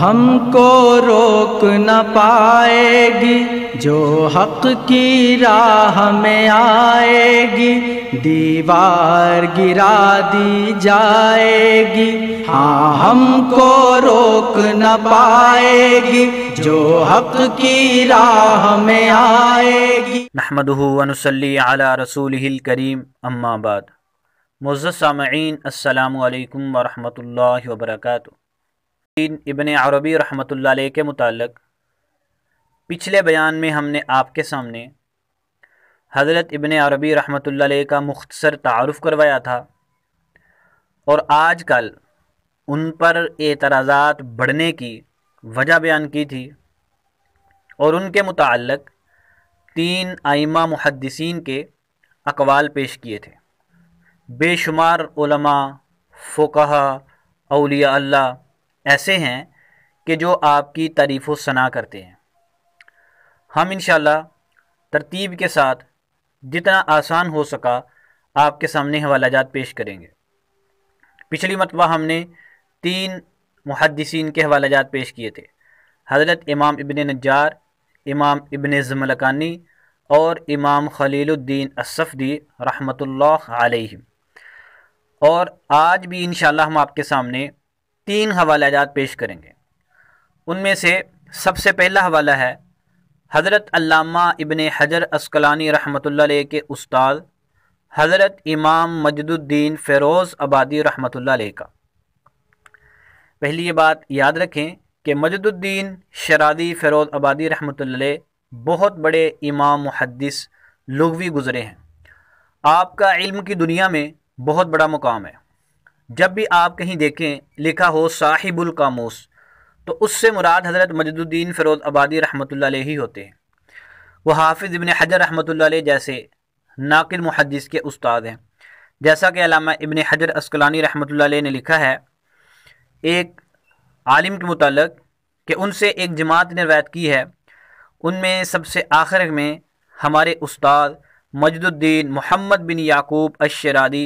हमको रोक न पाएगी जो हक की राह में आएगी दीवार गिरा दी जाएगी हाँ हमको रोक न पाएगी जो हक की राह में आएगी नहमद आला रसूल हिल करीम अम्माबाद मुज़ सामीन वरहमल वर्का मुहीद्दीन इबन अरबी रहमतुल्लाह के मुतालक पिछले बयान में हमने आपके सामने हज़रत इबन अरबी रहमतुल्लाह का मुख्तसर तारफ़ करवाया था और आज कल उन पर एतराज़ात बढ़ने की वजह बयान की थी और उनके मुतक तीन आइमा मुहदसिन के अकवाल पेश किए थे बेशुमार फ़ुकहा अलिया अल्लाह ऐसे हैं कि जो आपकी तारीफ़ सना करते हैं हम इन तरतीब के साथ जितना आसान हो सका आपके सामने हवाला जात पेश करेंगे पिछली मतबा हमने तीन मुहदसिन के हवाला जात पेश किए थे हज़रत इमाम इबन नजार इमाम इबन ज़मलकानी और इमाम खलीलुद्दीन असफ़दी रहमतुल्लाह अलैहि और आज भी इन हम आपके सामने तीन हवालाजात पेश करेंगे उनमें से सबसे पहला हवाला है हज़रत अल्लामा इबन हजर असकलानी रहमतुल्लाह के उस्ताद हज़रत इमाम मजदुद्दीन फ़ेरोज़ आबादी रहमतुल्लाह अलैह का पहली ये बात याद रखें कि मजदुद्दीन शरादी फ़ेरोज़ आबादी रहमतुल्लाह बहुत बड़े इमाम मुहदस लघवी गुज़रे हैं आपका इल्म की दुनिया में बहुत बड़ा मुकाम है जब भी आप कहीं देखें लिखा हो साहिबुल कामोस तो उससे मुराद हज़रत मजदुद्दीन फ़िरोज़ आबादी रहमत ही होते हैं वह हाफिज़ इबन हजर रहमत जैसे नाकिल मुहदस के उस्ताद हैं जैसा कि अलामा इबन हजर अस्कलानी रहमत ने लिखा है एक आलिम के मुतलक कि उनसे एक जमात ने रवायत की है उनमें सबसे आखिर में हमारे उस्ताद मजदुद्दीन मोहम्मद बिन याकूब अशरादी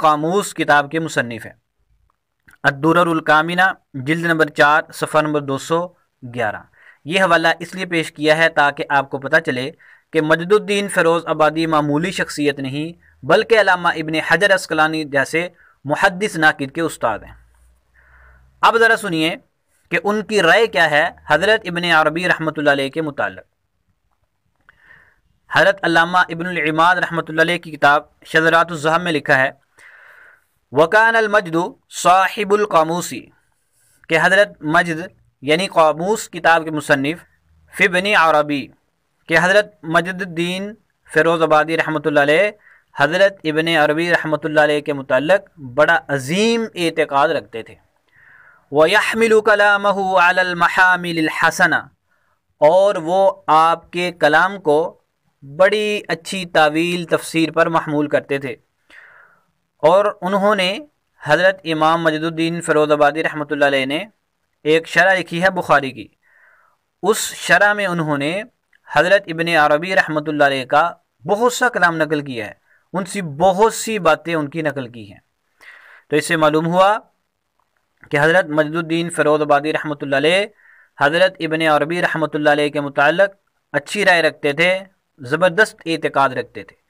कामूस किताब के मुसनफ़ हैं अदूरकामिना जल्द नंबर चार सफ़र नंबर दो सौ ग्यारह ये हवाला इसलिए पेश किया है ताकि आपको पता चले कि मजदुद्दीन फ़रोज़ आबादी मामूली शख्सियत नहीं बल्कि अलामा इबन हजर असकलानी जैसे मुहदस नाकिद के उस्ताद हैं अब ज़रा सुनिए कि उनकी राय क्या है हज़रत इबन अरबी रहमत के मुतल हज़रत अलामा इबन इमाद रहमत की किताब शजरातज़ाम में लिखा है वकान अलमजद साहिबुलकामूसी के हज़रत मजद यानी कामूस किताब के मुसनफ़ फ़िबनी अरबी के हज़रत मजदुद्दीन मजद्दीन रहमतुल्लाह रहमत हज़रत इबन अरबी रहमत के मतलब बड़ा अजीम एतक़ाद रखते थे वहमिल कलाम हसन और वो आपके कलाम को बड़ी अच्छी तावील तफसीर पर महमूल करते थे और उन्होंने हज़रत इमाम मजदुद्दीन फ़रोज़ाबादी रहमत ने एक शरह लिखी है बुखारी की उस शरह में उन्होंने हज़रत इबन अरबी रहमत का बहुत सा कलाम नकल किया है सी बहुत सी बातें उनकी नकल की हैं तो इससे मालूम हुआ कि हज़रत मजदुद्दीन फ़रोज़ाबादी रहमत हज़रत इबन अरबी रहमत के मुतल अच्छी राय रखते थे ज़बरदस्त एतक़ाद रखते थे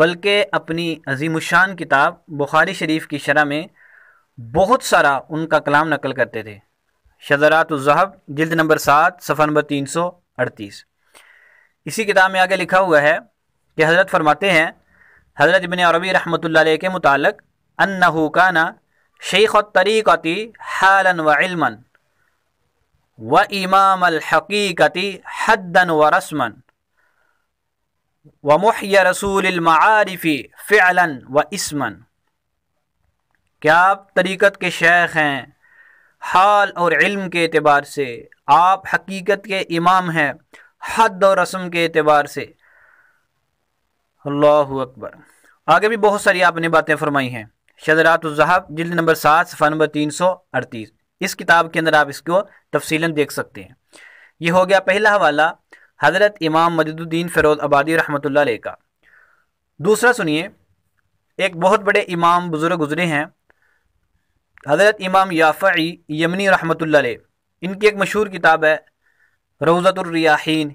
बल्कि अपनी अजीम शान किताब बुखारी शरीफ की शरह में बहुत सारा उनका कलाम नकल करते थे जहब जल्द नंबर सात सफ़र नंबर तीन सौ अड़तीस इसी किताब में आगे लिखा हुआ है कि हज़रत फरमाते हैं हज़रत इबन अरबी रहमत के मुतल अन्नकाना शेख तरीक़ती हालन व व इमाम हकीकती हदन व रस्मन वमुह्य रसूल मारफ़ी फ़िलन व इसमन क्या आप तरीक़त के शेख हैं हाल और इल्म के अतबार से आप हकीकत के इमाम हैं हद और रस्म के अतबार से अल्लाह अकबर आगे भी बहुत सारी आपने बातें फरमाई हैं शजरातुलजहाब जिल्द नंबर सात सफ़ा नंबर तीन सौ अड़तीस इस किताब के अंदर आप इसको तफसीला देख सकते हैं ये हो गया पहला हवाला हज़रत इमाम मजदुद्दीन फ़िरोज़ आबादी रहमतुल्लाह अलैह का दूसरा सुनिए एक बहुत बड़े इमाम बुज़ुर्ग गुजरे हैं हज़रत इमाम याफ़ी यमनी रहमतुल्लाह अलैह इनकी एक मशहूर किताब है रोज़तुर्रियाहीन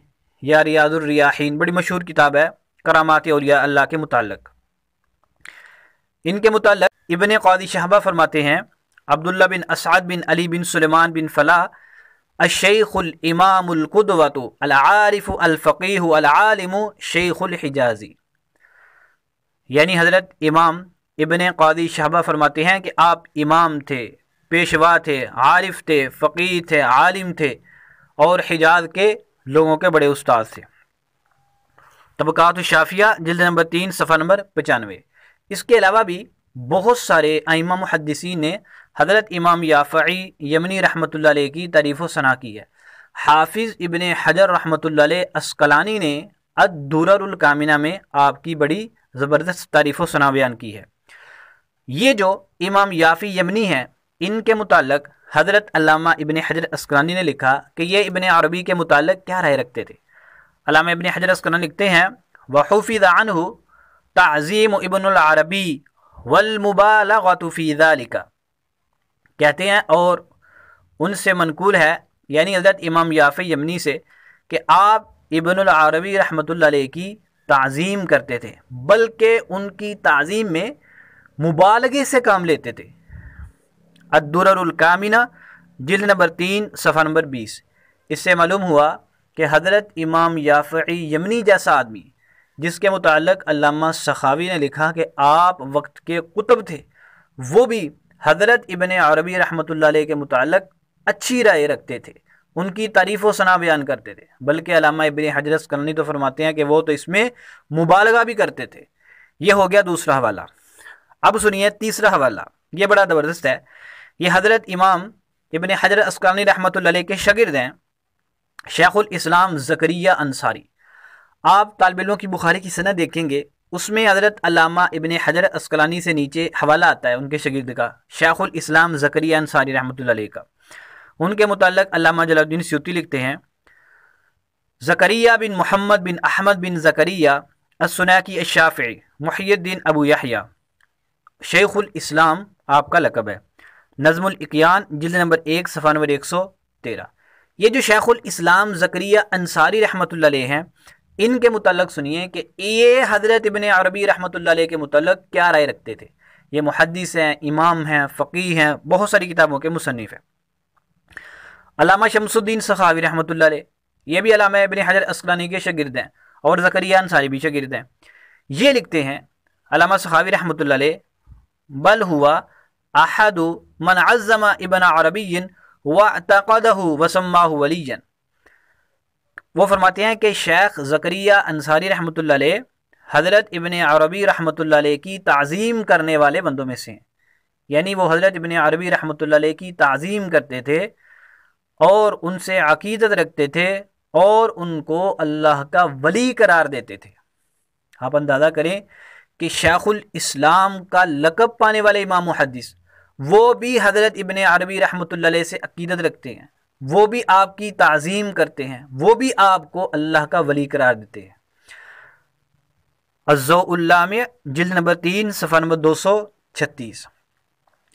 या रियाज़ुर्रियाहीन बड़ी मशहूर किताब है करामात औलिया अल्लाह के मुतलक इनके मुतल इबन कौदी शहबा फरमाते हैं अब्दुल्ला बिन असाद बिन अली बिन सुलेमान बिन फ़लाह अशेखुलमामकुदवत अलारिफ़ अलफ़ीह अलालम शेखुलहिजाजी यानी हज़रत इमाम इबन कादी शहबा फरमाते हैं कि आप इमाम थे पेशवा थे आरिफ थे फ़कीर थे आलिम थे और हिजाज के लोगों के बड़े उस्ताद थे तबक़ात शाफिया जल्द नंबर तीन सफ़ा नंबर पचानवे इसके अलावा भी बहुत सारे आइमा मुहदसिन ने हज़रत इमाम याफ़ी यमनी रहमत की तारीफ़ सना की है हाफिज़ इबन हजर रहमत असकलानी ने अदूरकामिना में आपकी बड़ी ज़बरदस्त तारीफ़ सना बयान की है ये जो इमाम याफ़ी यमनी है इनके मुतल हज़रत अलामा इबन हजर अस्कलानी ने लिखा कि ये इबन अरबी के मुतल क्या राय रखते थे अलामा इबन हजर अस्कलानी लिखते हैं वहफ़िज़ान तज़ीम इबन अरबी वलमुबालतफ़ी लिखा कहते हैं और उनसे मनकूल है यानी हज़रत इमाम याफ़ यमनी से कि आप इबन अरबी रहमतुल्लाह की तज़ीम करते थे बल्कि उनकी तज़ीम में मुबालगे से काम लेते थे अद्दुरकामिना जिल नंबर तीन सफ़ा नंबर बीस इससे मालूम हुआ कि हज़रत इमाम याफ़ी यमनी जैसा आदमी जिसके मुतल अलामा सखावी ने लिखा कि आप वक्त के कुतब थे वो भी हज़रत इबन अरबी रहमत के मुतल अच्छी राय रखते थे उनकी तारीफ़ व सना बयान करते थे बल्कि अलामा इबन हजरत करनी तो फरमाते हैं कि वो तो इसमें मुबालगा भी करते थे ये हो गया दूसरा हवाला अब सुनिए तीसरा हवाला ये बड़ा ज़बरदस्त है ये हज़रत इमाम इबन हजर असकानी रहमत के शगिर्द हैं शेखुल इस्लाम जकरिया अंसारी आप तालबिलों की बुखारी की सना देखेंगे उसमें हज़रत अलामा इबन हजर अस्कलानी से नीचे हवाला आता है उनके शगिर्द का शेखुल इस्लाम ज़करिया अंसारी रहमत का उनके मुतल अलामा जलाउद्दीन स्यूती लिखते हैं ज़करिया बिन मोहम्मद बिन अहमद बिन ज़करिया असनाकी अशाफ़ मुहद्दीन अबू याहिया शेखुल इस्लाम आपका लकब है नज़मुल जिल नंबर एक सफ़ा नंबर एक सौ तेरह ये जो शेखुल इस्लाम ज़करिया अंसारी रहमत हैं इनके मतलब सुनिए कि ये हज़रत इबन अरबी रहमत के मुतल क्या राय रखते थे ये मुहदस हैं इमाम हैं फ़कीह हैं बहुत सारी किताबों के मुसनफ़ हैं अलामा शमसुद्दीन सखावी रहमत ये भी अलामा इबन हजर असलानी के शगिर्द हैं और ज़करिया अंसारी भी शगिर्द हैं ये लिखते हैं अलामा सखावी रहमत बल हुआ अहद मन अज़मा इबन अरबी व तकदह वसम्मा वलीजन वो फरमाते हैं कि शेख ज़करिया अंसारी रहमत हज़रत इबन अरबी रहमत की तज़ीम करने वाले बंदों में से हैं यानी वो हज़रत इबन अरबी रहमत की तज़ीम करते थे और उनसे अकीदत रखते थे और उनको अल्लाह का वली करार देते थे आप अंदाज़ा करें कि शेखुल इस्लाम का लकब पाने वाले इमाम हदीस वो भी हज़रत इबन अरबी रहमत से अकीदत रखते हैं वो भी आपकी तज़ीम करते हैं वो भी आपको अल्लाह का वली करार देते हैं अज़ोल्ला में जिल नंबर तीन सफ़ा नंबर दो सौ छत्तीस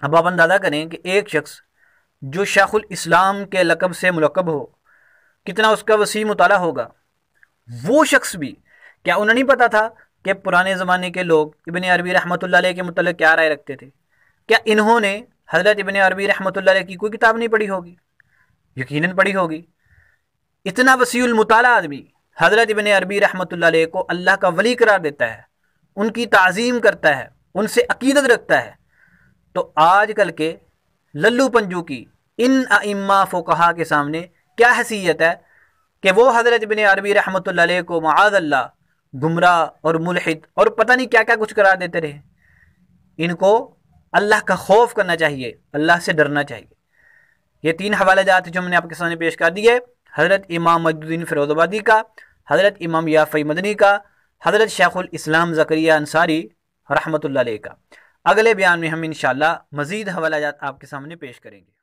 अब आप अंदाज़ा करें कि एक शख्स जो शेखुल इस्लाम के लकब से मुलकब हो कितना उसका वसी मुताल होगा वो शख्स भी क्या उन्हें नहीं पता था कि पुराने ज़माने के लोग इबन अरबी रहमत के मतलब क्या राय रखते थे क्या इन्होंने हज़रत इबन अरबी रहमत की कोई किताब नहीं पढ़ी होगी यकीनन पढ़ी होगी इतना वसीउल मुताला आदमी हज़रत इबन अरबी रहमत को अल्लाह का वली करार देता है उनकी तज़ीम करता है उनसे अकीदत रखता है तो आज कल के लल्लू पंजू की इन अम्मा फ़ोकहा के सामने क्या हैसियत है कि वो हज़रत बिन अरबी रहमत को माजल्ला गुमराह और मुलहित और पता नहीं क्या क्या कुछ करार देते रहे इनको अल्लाह का खौफ करना चाहिए अल्लाह से डरना चाहिए ये तीन हवाले जात जो मैंने आपके सामने पेश कर दिए हज़रत इमाम मजदुद्दीन फिरोज़ाबादी का हज़रत इमाम याफ़ी मदनी का हज़रत शेखुल इस्लाम ज़करिया अंसारी रहमतुल्लाह का अगले बयान में हम इन मज़ीद हवाला जात आपके सामने पेश करेंगे